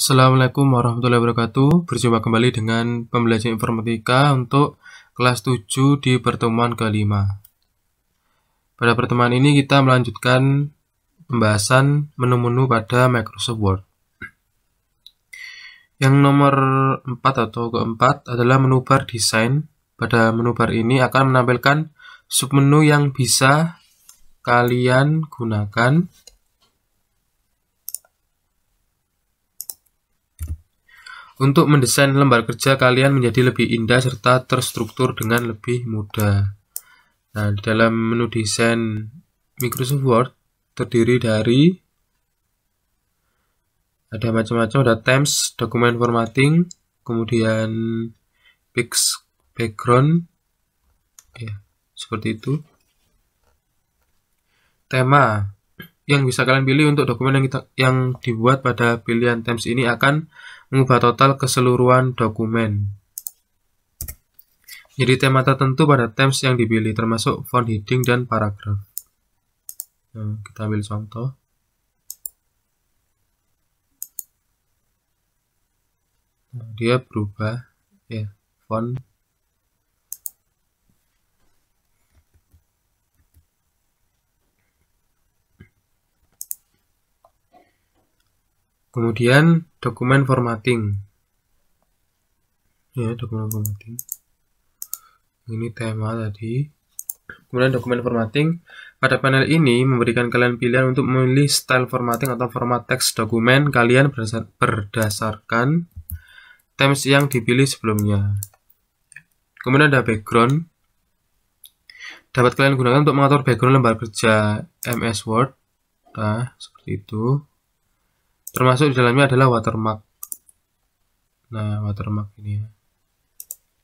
Assalamualaikum warahmatullahi wabarakatuh. Berjumpa kembali dengan pembelajaran informatika untuk kelas 7 di pertemuan kelima. Pada pertemuan ini kita melanjutkan pembahasan menu-menu pada Microsoft Word. Yang nomor 4 atau keempat adalah menu bar desain. Pada menu bar ini akan menampilkan submenu yang bisa kalian gunakan untuk mendesain lembar kerja kalian menjadi lebih indah serta terstruktur dengan lebih mudah. Nah, dalam menu desain Microsoft Word terdiri dari ada macam-macam, ada Times, dokumen formatting, kemudian fix background, ya, seperti itu. Tema, yang bisa kalian pilih untuk dokumen yang, kita, yang dibuat pada pilihan terms ini akan mengubah total keseluruhan dokumen. Jadi tema tertentu pada terms yang dipilih termasuk font heading dan paragraf. Nah, kita ambil contoh. Nah, dia berubah ya font Kemudian dokumen formatting. Ya, dokumen formatting. Ini tema tadi. Kemudian dokumen formatting. Pada panel ini memberikan kalian pilihan untuk memilih style formatting atau format teks dokumen kalian berdasarkan themes yang dipilih sebelumnya. Kemudian ada background. Dapat kalian gunakan untuk mengatur background lembar kerja MS Word. Nah, seperti itu termasuk di dalamnya adalah watermark nah watermark ini ya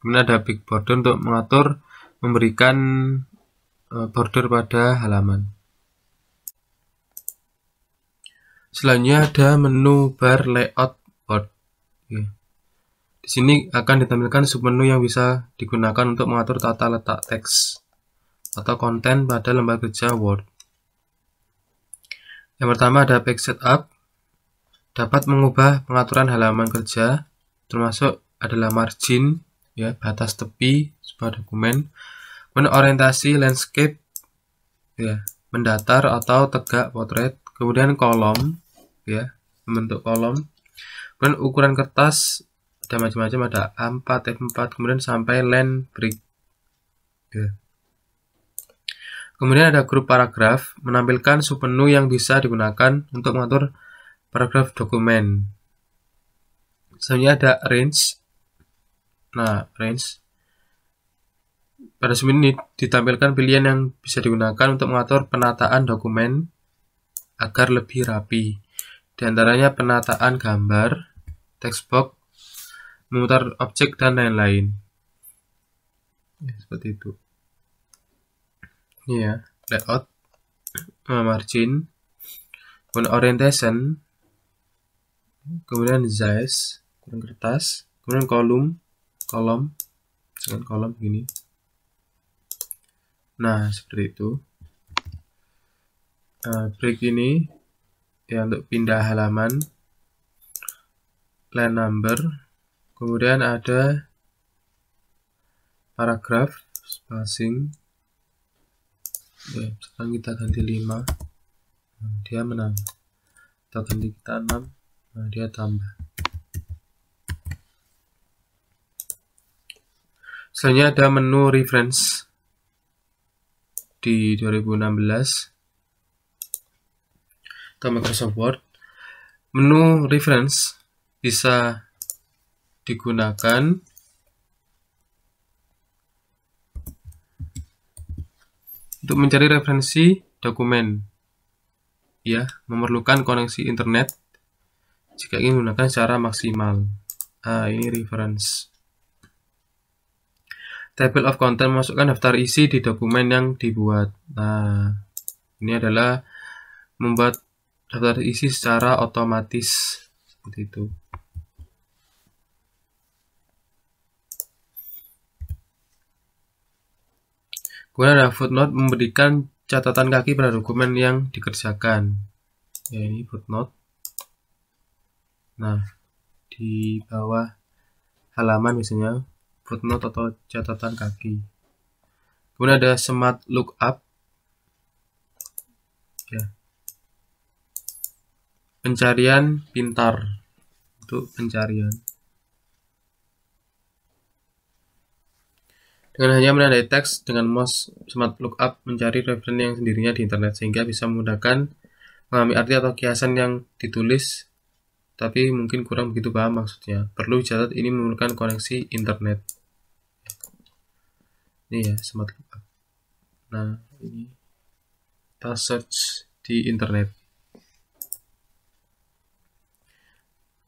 kemudian ada big border untuk mengatur memberikan e, border pada halaman selanjutnya ada menu bar layout board ya. di sini akan ditampilkan submenu yang bisa digunakan untuk mengatur tata letak teks atau konten pada lembar kerja Word yang pertama ada page setup dapat mengubah pengaturan halaman kerja termasuk adalah margin ya batas tepi sebuah dokumen kemudian orientasi landscape ya mendatar atau tegak potret kemudian kolom ya bentuk kolom kemudian ukuran kertas ada macam-macam ada A4 F4 kemudian sampai land brick ya. kemudian ada grup paragraf menampilkan submenu yang bisa digunakan untuk mengatur paragraf dokumen selanjutnya ada range nah range pada sini ini ditampilkan pilihan yang bisa digunakan untuk mengatur penataan dokumen agar lebih rapi. Di antaranya penataan gambar, text box, memutar objek, dan lain-lain. Ya, seperti itu. Ini ya, layout, margin, orientation, kemudian size kurang kertas kemudian kolom kolom dengan kolom gini nah seperti itu uh, break ini ya untuk pindah halaman line number kemudian ada paragraf spacing ya, sekarang kita ganti 5 dia menang kita ganti kita 6 Nah, dia tambah. Selanjutnya ada menu reference di 2016 atau Microsoft Word. Menu reference bisa digunakan untuk mencari referensi dokumen. Ya, memerlukan koneksi internet jika ingin menggunakan secara maksimal. Ah, ini reference. Table of content masukkan daftar isi di dokumen yang dibuat. Nah, ini adalah membuat daftar isi secara otomatis seperti itu. Kemudian ada footnote memberikan catatan kaki pada dokumen yang dikerjakan. Ya, ini footnote. Nah, di bawah halaman misalnya footnote atau catatan kaki. Kemudian ada smart lookup. Ya. Pencarian pintar untuk pencarian. Dengan hanya menandai teks dengan mouse smart lookup mencari referensi yang sendirinya di internet sehingga bisa memudahkan memahami arti atau kiasan yang ditulis tapi mungkin kurang begitu paham maksudnya. Perlu dicatat ini memerlukan koneksi internet. Ini ya, smart lookup. Nah, ini kita search di internet.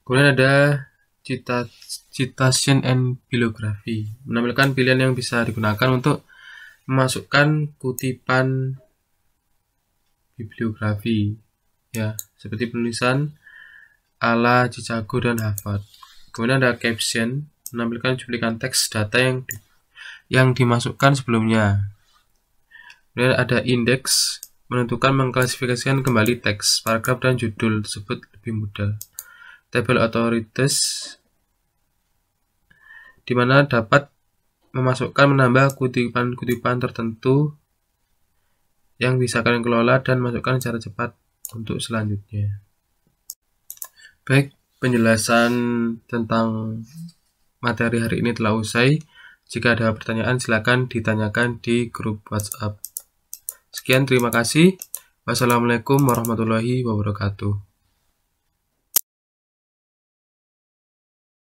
Kemudian ada cita citation and bibliography menampilkan pilihan yang bisa digunakan untuk memasukkan kutipan bibliografi ya seperti penulisan ala Chicago dan Harvard. Kemudian ada caption, menampilkan cuplikan teks data yang yang dimasukkan sebelumnya. Kemudian ada indeks, menentukan mengklasifikasikan kembali teks, paragraf dan judul tersebut lebih mudah. Table authorities di mana dapat memasukkan menambah kutipan-kutipan tertentu yang bisa kalian kelola dan masukkan secara cepat untuk selanjutnya. Baik, penjelasan tentang materi hari ini telah usai. Jika ada pertanyaan, silakan ditanyakan di grup WhatsApp. Sekian, terima kasih. Wassalamualaikum warahmatullahi wabarakatuh.